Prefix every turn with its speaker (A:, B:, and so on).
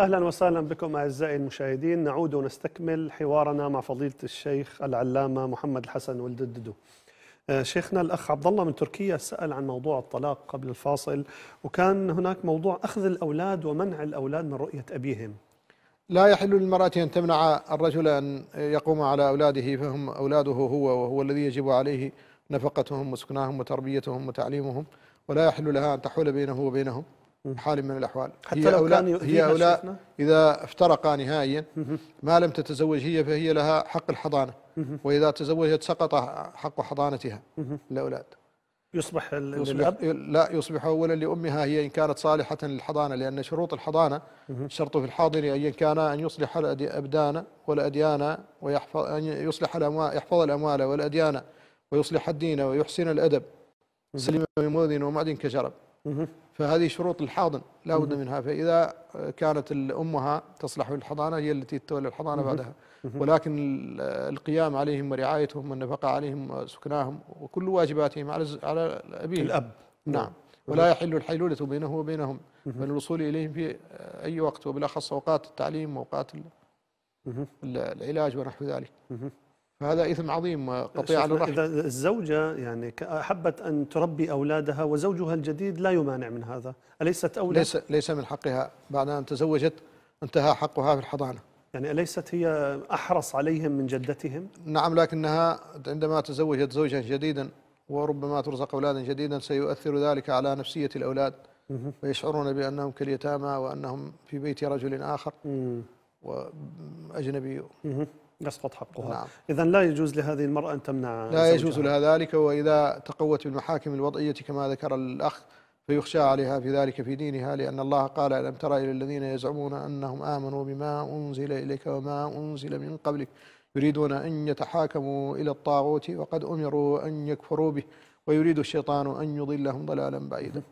A: أهلا وسهلا بكم أعزائي المشاهدين نعود ونستكمل حوارنا مع فضيلة الشيخ العلامة محمد الحسن ولد الددو آه، شيخنا الأخ عبد الله من تركيا سأل عن موضوع الطلاق قبل الفاصل
B: وكان هناك موضوع أخذ الأولاد ومنع الأولاد من رؤية أبيهم لا يحل للمرأة أن تمنع الرجل أن يقوم على أولاده فهم أولاده هو وهو الذي يجب عليه نفقتهم وسكناهم وتربيتهم وتعليمهم ولا يحل لها أن تحول بينه وبينهم حال من الاحوال حتى هي لو كان هي أولا اذا افترقا نهائيا ما لم تتزوج هي فهي لها حق الحضانه واذا تزوجت سقط حق حضانتها الاولاد يصبح, يصبح لا يصبح اولا لامها هي ان كانت صالحه للحضانه لان شروط الحضانه شرط في الحاضر ان كان ان يصلح الابدان والاديان ويحفظ ان يصلح الاموال يحفظ الاموال والاديان ويصلح الدين ويحسن الادب سلم من مؤذن ومعدن كشرب فهذه شروط الحاضن لا بد منها فإذا كانت الأمها تصلح للحضانة هي التي تتولى الحضانة بعدها ولكن القيام عليهم ورعايتهم والنفقة عليهم وسكناهم وكل واجباتهم على على أبيه الأب نعم ولا يحل الحيلولة بينه وبينهم من الوصول إليهم في أي وقت وبالأخص أوقات التعليم وأوقات العلاج ونحو ذلك فهذا إثم عظيم قطيع الرحم إذا
A: الزوجة يعني أحبت أن تربي أولادها وزوجها الجديد لا يمانع من هذا
B: أليست أولى؟ ليس, ليس من حقها بعد أن تزوجت انتهى حقها في الحضانة يعني أليست هي أحرص عليهم من جدتهم؟ نعم لكنها عندما تزوجت زوجا جديدا وربما ترزق أولادا جديدا سيؤثر ذلك على نفسية الأولاد ويشعرون بأنهم كاليتامى وأنهم في بيت رجل آخر وأجنبي يسقط حقها نعم. إذا لا يجوز لهذه المرأة أن تمنع لا يجوز لها ذلك وإذا تقوت بالمحاكم الوضعية كما ذكر الأخ فيخشى عليها في ذلك في دينها لأن الله قال ألم ترى إلى الذين يزعمون أنهم آمنوا بما أنزل إليك وما أنزل من قبلك يريدون أن يتحاكموا إلى الطاغوت وقد أمروا أن يكفروا به ويريد الشيطان أن يضلهم ضلالا بعيدا